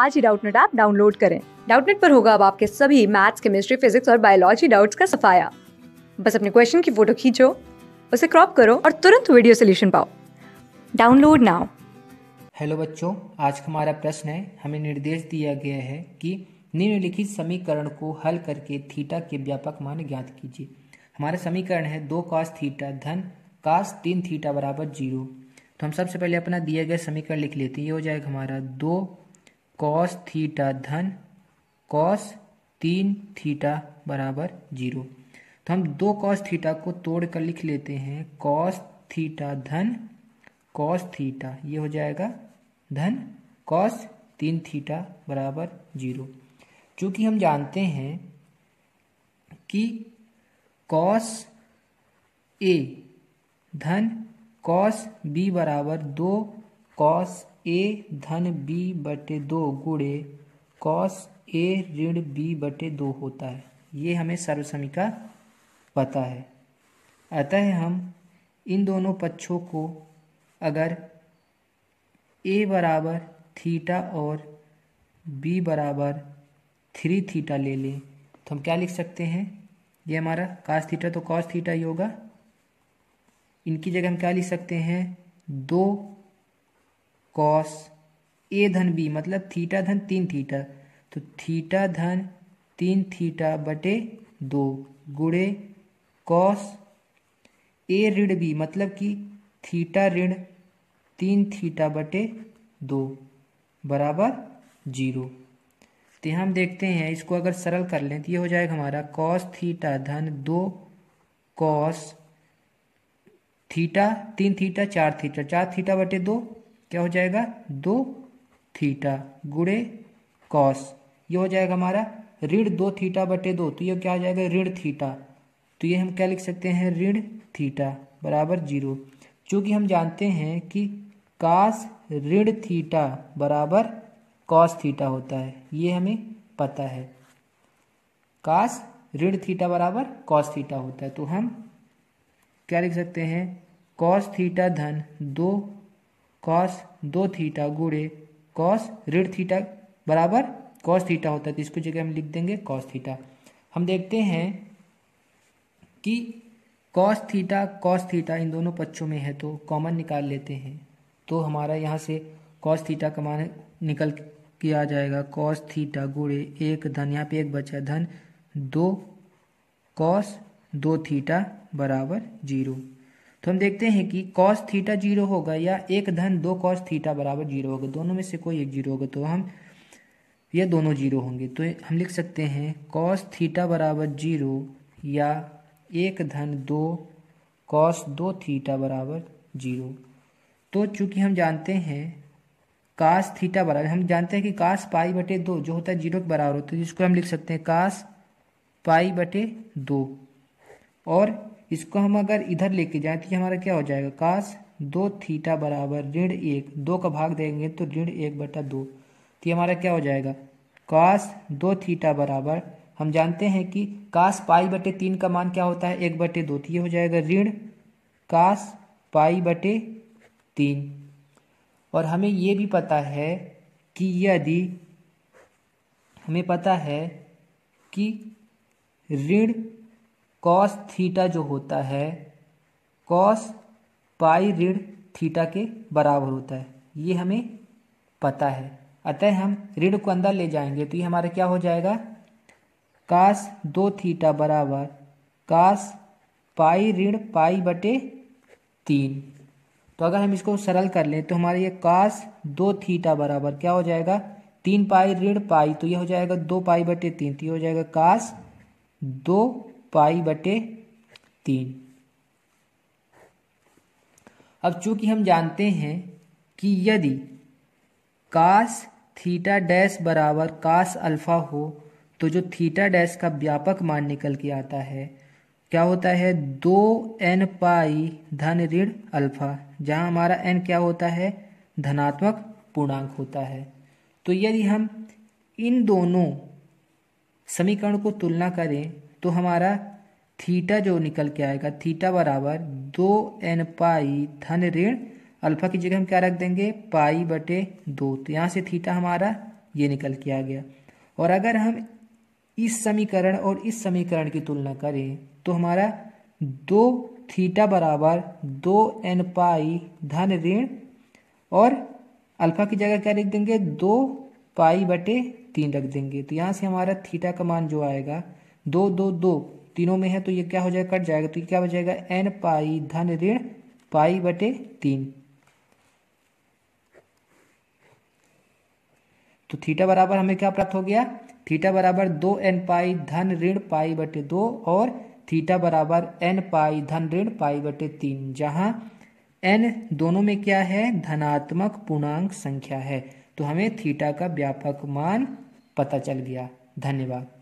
आज ही Doubtnut app download करें डाउटनेट पर होगा अब आपके सभी मैथ्स केमिस्ट्री फिजिक्स और बायोलॉजी डाउट्स का सफाया बस अपने क्वेश्चन की फोटो खींचो उसे क्रॉप करो और तुरंत वीडियो सोल्यूशन पाओ डाउनलोड नाउ हेलो बच्चों आज हमारा प्रश्न है हमें निर्देश दिया गया है कि निम्नलिखित समीकरण को हल करके थीटा के व्यापक मान ज्ञात कीजिए हमारा समीकरण है दो कास थीटा धन कास तीन थीटा बराबर जीरो तो हम सबसे पहले अपना दिया गया समीकरण लिख लेते हैं ये हो जाएगा हमारा दो कॉस थीटा धन कॉस तीन थीटा बराबर जीरो तो हम दो कॉस थीटा को तोड़कर लिख लेते हैं कॉस थीटा धन कॉस थीटा ये हो जाएगा धन कॉस तीन थीटा बराबर जीरो चूँकि हम जानते हैं कि कॉस ए धन कॉस बी बराबर दो कॉस ए धन बी बटे दो गुड़े कॉस ए ऋण बी बटे दो होता है ये हमें सर्वसमिका पता है अतः हम इन दोनों पक्षों को अगर ए बराबर थीटा और बी बराबर थ्री थीटा ले लें तो हम क्या लिख सकते हैं ये हमारा कास थीटा तो कॉस थीटा ही होगा इनकी जगह हम क्या लिख सकते हैं दो कॉस ए धन बी मतलब थीटा धन तीन थीटा तो थीटा धन तीन थीटा बटे दो गुड़े कॉस ए ऋण बी मतलब कि थीटा ऋण तीन थीटा बटे दो बराबर जीरो तो हम देखते हैं इसको अगर सरल कर लें तो ये हो जाएगा हमारा कॉस थीटा धन दो कॉस थीटा तीन थीटा चार थीटा चार थीटा बटे दो क्या हो जाएगा दो थीटा गुड़े कॉस ये हो जाएगा हमारा ऋण दो थीटा बटे दो तो ये क्या हो जाएगा ऋण थीटा तो ये हम क्या लिख सकते हैं ऋण थीटा बराबर जीरो चूँकि हम जानते हैं कि कास ऋण थीटा बराबर कॉस थीटा होता है ये हमें पता है कास ऋण थीटा बराबर कॉस थीटा होता है तो हम क्या लिख सकते हैं कॉस थीटा धन दो कॉस दो थीटा गुड़े कॉस ऋण थीटा बराबर कॉस थीटा होता है तो इसको जगह हम लिख देंगे कॉस थीटा हम देखते हैं कि कॉस थीटा कॉस थीटा इन दोनों पक्षों में है तो कॉमन निकाल लेते हैं तो हमारा यहाँ से कॉस थीटा का मान निकल के आ जाएगा कॉस थीटा गुड़े एक धन यहाँ पे एक बचा धन दो कॉस दो थीटा बराबर जीरो तो हम देखते हैं कि कॉस थीटा जीरो होगा या एक धन दो कॉस थीटा बराबर जीरो होगा दोनों में से कोई एक जीरो होगा तो हम ये दोनों जीरो होंगे तो हम लिख सकते हैं कॉस थीटा बराबर जीरो या एक धन दो कॉस दो थीटा बराबर जीरो तो चूंकि हम जानते हैं कास थीटा बराबर हम जानते हैं कि कास पाई बटे दो जो होता है जीरो के बराबर होता है जिसको हम लिख सकते हैं कास पाई बटे दो और इसको हम अगर इधर लेके जाए तो हमारा क्या हो जाएगा काश दो थीटा बराबर ऋण एक दो का भाग देंगे तो ऋण एक बटा दो तो ये हमारा क्या हो जाएगा काश दो थीटा बराबर हम जानते हैं कि काश पाई बटे तीन का मान क्या होता है एक बटे दो तो ये हो जाएगा ऋण काश पाई बटे तीन और हमें ये भी पता है कि यदि हमें पता है कि ऋण कॉस थीटा जो होता है कॉस पाई ऋण थीटा के बराबर होता है ये हमें पता है अतः हम ऋण को अंदर ले जाएंगे तो ये हमारा क्या हो जाएगा कास दो थीटा बराबर कास पाई ऋण पाई बटे तीन तो अगर हम इसको सरल कर लें तो हमारा ये कास दो थीटा बराबर क्या हो जाएगा तीन पाई ऋण पाई तो ये हो जाएगा दो पाई बटे तीन तो ये हो जाएगा कास दो पाई बटे तीन अब चूंकि हम जानते हैं कि यदि कास थीटा डैश बराबर कास अल्फा हो तो जो थीटा डैश का व्यापक मान निकल के आता है क्या होता है दो एन पाई धन ऋण अल्फा जहां हमारा एन क्या होता है धनात्मक पूर्णांक होता है तो यदि हम इन दोनों समीकरण को तुलना करें तो हमारा थीटा जो निकल के आएगा थीटा बराबर दो एन पाई धन ऋण अल्फा की जगह हम क्या रख देंगे पाई बटे दो तो यहाँ से थीटा हमारा ये निकल के आ गया और अगर हम इस समीकरण और इस समीकरण की तुलना करें तो हमारा दो थीटा बराबर दो एन पाई धन ऋण और अल्फा की जगह क्या रख देंगे दो पाई बटे तीन रख देंगे तो यहाँ से हमारा थीटा का मान जो आएगा दो दो दो तीनों में है तो ये क्या हो जाएगा कट जाएगा तो ये क्या हो जाएगा एन पाई धन ऋण पाई बटे तीन तो थीटा बराबर हमें क्या प्राप्त हो गया थीटा बराबर दो एन पाई धन ऋण पाई बटे दो और थीटा बराबर एन पाई धन ऋण पाई बटे तीन जहां एन दोनों में क्या है धनात्मक पूर्णांक संख्या है तो हमें थीटा का व्यापक मान पता चल गया धन्यवाद